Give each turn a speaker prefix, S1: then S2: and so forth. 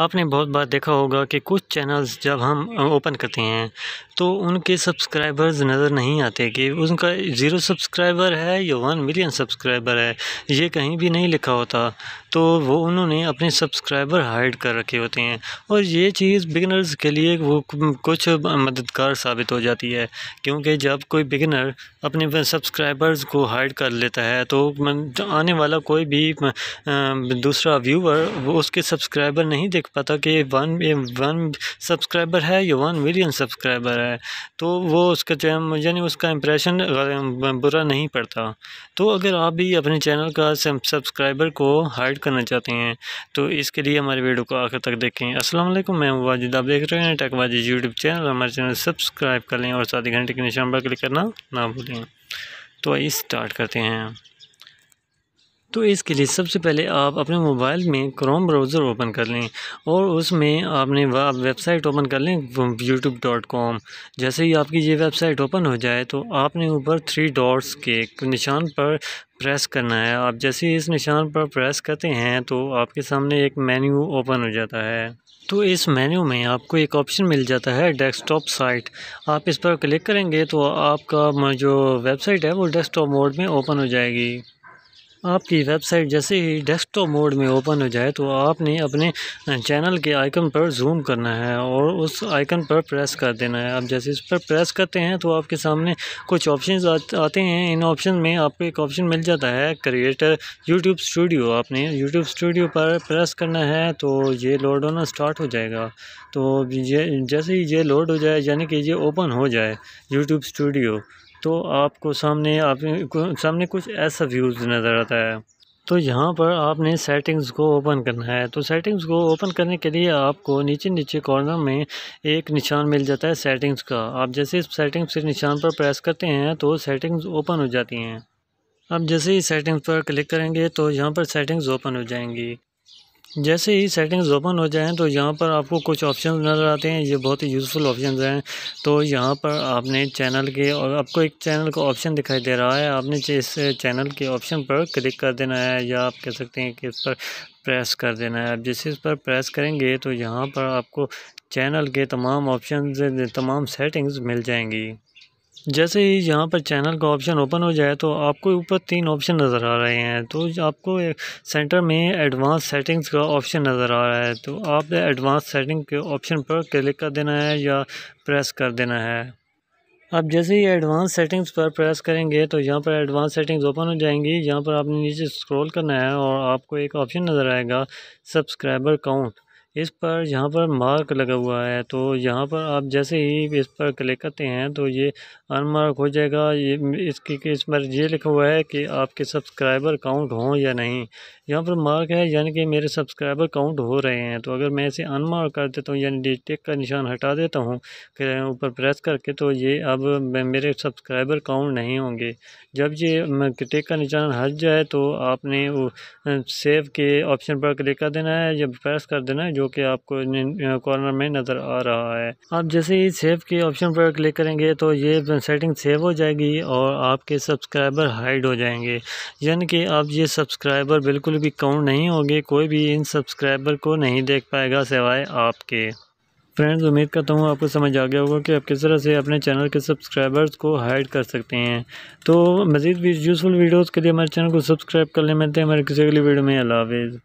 S1: आपने बहुत बार देखा होगा कि कुछ चैनल्स जब हम ओपन करते हैं तो उनके सब्सक्राइबर्स नज़र नहीं आते कि उनका ज़ीरो सब्सक्राइबर है या वन मिलियन सब्सक्राइबर है ये कहीं भी नहीं लिखा होता तो वो उन्होंने अपने सब्सक्राइबर हाइड कर रखे होते हैं और ये चीज़ बिगनर्स के लिए वो कुछ मददगार साबित हो जाती है क्योंकि जब कोई बिगनर अपने सब्सक्राइबर्स को हाइड कर लेता है तो आने वाला कोई भी दूसरा व्यूवर वो उसके सब्सक्राइबर नहीं देख पाता कि ये वन ये वन सब्सक्राइबर है या वन मिलियन सब्सक्राइबर है तो वो उसका यानी उसका इम्प्रेशन बुरा नहीं पड़ता तो अगर आप भी अपने चैनल का सब्सक्राइबर को हाइड करना चाहते हैं तो इसके लिए हमारे वीडियो को आखिर तक देखें असल मैं वाजिद आप देख रहे हैं टेक वाजिद यूट्यूब चैनल हमारे चैनल सब्सक्राइब कर लें और साथ ही घंटे के निशान पर क्लिक करना ना भूलें तो आइए स्टार्ट करते हैं तो इसके लिए सबसे पहले आप अपने मोबाइल में क्रोम ब्राउज़र ओपन कर लें और उसमें आपने आप वेबसाइट ओपन कर लें यूट्यूब डॉट कॉम जैसे ही आपकी ये वेबसाइट ओपन हो जाए तो आपने ऊपर थ्री डॉट्स के निशान पर प्रेस करना है आप जैसे ही इस निशान पर प्रेस करते हैं तो आपके सामने एक मेन्यू ओपन हो जाता है तो इस मेन्यू में आपको एक ऑप्शन मिल जाता है डेस्कटॉप साइट आप इस पर क्लिक करेंगे तो आपका जो वेबसाइट है वो डेस्कटॉप मोड में ओपन हो जाएगी आपकी वेबसाइट जैसे ही डेस्कटॉप मोड में ओपन हो जाए तो आपने अपने चैनल के आइकन पर जूम करना है और उस आइकन पर प्रेस कर देना है आप जैसे इस पर प्रेस करते हैं तो आपके सामने कुछ ऑप्शन आते हैं इन ऑप्शन में आपको एक ऑप्शन मिल जाता है क्रिएटर यूट्यूब स्टूडियो आपने यूट्यूब स्टूडियो पर प्रेस करना है तो ये लोड होना स्टार्ट हो जाएगा तो ये जैसे ही ये लोड हो जाए यानी कि ये ओपन हो जाए यूट्यूब स्टूडियो तो आपको सामने आप सामने कुछ ऐसा व्यूज़ नज़र आता है तो यहाँ पर आपने सेटिंग्स को ओपन करना है तो सेटिंग्स को ओपन करने के लिए आपको नीचे नीचे कॉर्नर में एक निशान मिल जाता है सेटिंग्स का आप जैसे इस सेटिंग्स के निशान पर प्रेस करते हैं तो सेटिंग्स ओपन हो जाती हैं आप जैसे ही सेटिंग्स पर क्लिक करेंगे तो यहाँ पर सेटिंग्स ओपन हो जाएंगी जैसे ही सेटिंग्स ओपन हो जाएँ तो यहाँ पर आपको कुछ ऑप्शन नज़र आते हैं ये बहुत ही यूज़फुल ऑप्शन हैं तो यहाँ पर आपने चैनल के और आपको एक चैनल का ऑप्शन दिखाई दे रहा है आपने इस चैनल के ऑप्शन पर क्लिक कर देना है या आप कह सकते हैं कि इस पर प्रेस कर देना है आप जिस इस पर प्रेस करेंगे तो यहाँ पर आपको चैनल के तमाम ऑप्शन तमाम सेटिंग्स मिल जाएंगी जैसे ही यहाँ पर चैनल का ऑप्शन ओपन हो जाए तो आपको ऊपर तीन ऑप्शन नज़र आ रहे हैं तो आपको सेंटर में एडवांस सेटिंग्स का ऑप्शन नज़र आ रहा है तो आप एडवांस सेटिंग के ऑप्शन पर क्लिक कर देना है या प्रेस कर देना है आप जैसे ही एडवांस सेटिंग्स पर प्रेस करेंगे तो यहाँ पर एडवांस सेटिंग्स ओपन हो जाएंगी यहाँ पर आपने नीचे स्क्रॉल करना है और आपको एक ऑप्शन नज़र आएगा सब्सक्राइबर काउंट इस पर यहाँ पर मार्क लगा हुआ है तो यहाँ पर आप जैसे ही इस पर क्लिक करते हैं तो ये अनमार्क हो जाएगा ये इसकी इस पर ये लिखा हुआ है कि आपके सब्सक्राइबर काउंट हों या नहीं यहाँ पर मार्क है यानी कि मेरे सब्सक्राइबर काउंट हो रहे हैं तो अगर मैं इसे अनमार्क कर देता हूँ यानी डिटेक का निशान हटा देता हूँ फिर ऊपर प्रेस करके तो ये अब मेरे सब्सक्राइबर काउंट नहीं होंगे जब ये टेक का निशान हट जाए तो आपने सेव के ऑप्शन पर क्लिक कर देना है या प्रेस कर देना है जो जो कि आपको कॉर्नर में नज़र आ रहा है आप जैसे ही सेव के ऑप्शन पर क्लिक करेंगे तो ये सेटिंग सेव हो जाएगी और आपके सब्सक्राइबर हाइड हो जाएंगे यानी कि आप ये सब्सक्राइबर बिल्कुल भी काउंट नहीं होंगे कोई भी इन सब्सक्राइबर को नहीं देख पाएगा सिवाए आपके फ्रेंड्स उम्मीद करता हूँ आपको समझ आ गया होगा कि आप किस तरह से अपने चैनल के सब्सक्राइबर्स को हाइड कर सकते हैं तो मज़ीद यूज़फुल वीडियोज़ के लिए हमारे चैनल को सब्सक्राइब कर लें मिलते हैं हमारे किसी अगली वीडियो में अलावेज़